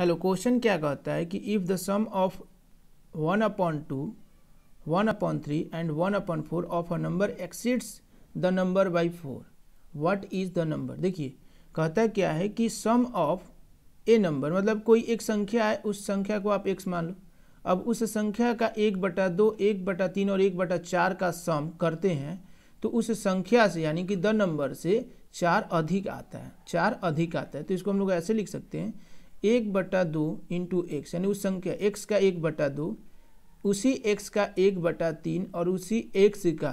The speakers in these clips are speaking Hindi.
हेलो क्वेश्चन क्या कहता है कि if the sum of one upon two one upon three and one upon four of a number exceeds the number by four what is the number देखिए कहता क्या है कि सम ऑफ ए नंबर मतलब कोई एक संख्या है उस संख्या को आप एक्स मान लो अब उस संख्या का एक बटा दो एक बटा तीन और एक बटा चार का सम करते हैं तो उस संख्या से यानी कि द नंबर से चार अधिक आता है चार अधिक आता है तो इसको हम लोग ऐसे लिख सकते हैं एक बटा दो इंटू एक्स यानी उस संख्या एक्स का एक बटा दो उसी एक्स का एक बटा तीन और उसी एक्स का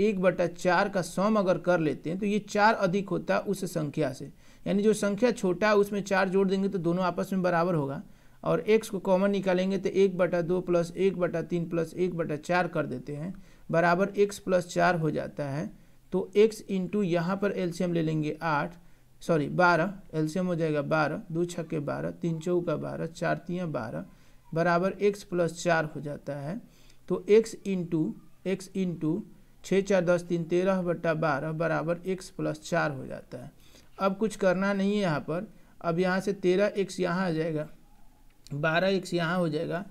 एक बटा चार का सम अगर कर लेते हैं तो ये चार अधिक होता उस संख्या से यानी जो संख्या छोटा उसमें चार जोड़ देंगे तो दोनों आपस में बराबर होगा और एक्स को कॉमन निकालेंगे तो एक बटा दो प्लस एक बटा तीन प्लस एक बटा चार कर देते हैं बराबर एक्स प्लस चार हो जाता है तो एक्स इंटू यहाँ पर एल्शियम ले लेंगे आठ सॉरी बारह एल्शियम हो जाएगा बारह दो छक्के बारह तीन चौका बारह चार तिया बारह बराबर एक्स प्लस चार हो जाता है तो एक्स इंटू एक्स इंटू छः चार दस तीन तेरह बट्टा बारह बराबर एक्स प्लस चार हो जाता है अब कुछ करना नहीं है यहाँ पर अब यहाँ से तेरह एक्स यहाँ आ जाएगा बारह एक्स यहाँ हो जाएगा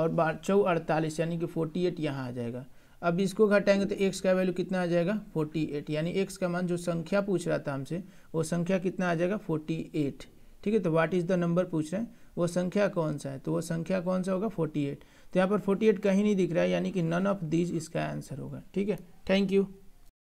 और बार चौ अड़तालीस यानी कि फोर्टी एट यहाँ आ जाएगा अब इसको घटाएंगे तो एक्स का वैल्यू कितना आ जाएगा 48 यानी एक्स का मान जो संख्या पूछ रहा था हमसे वो संख्या कितना आ जाएगा 48 ठीक है तो व्हाट इज़ द नंबर पूछ रहे हैं वो संख्या कौन सा है तो वो संख्या कौन सा होगा 48 तो यहाँ पर 48 कहीं नहीं दिख रहा है यानी कि नन ऑफ दीज इसका आंसर होगा ठीक है थैंक यू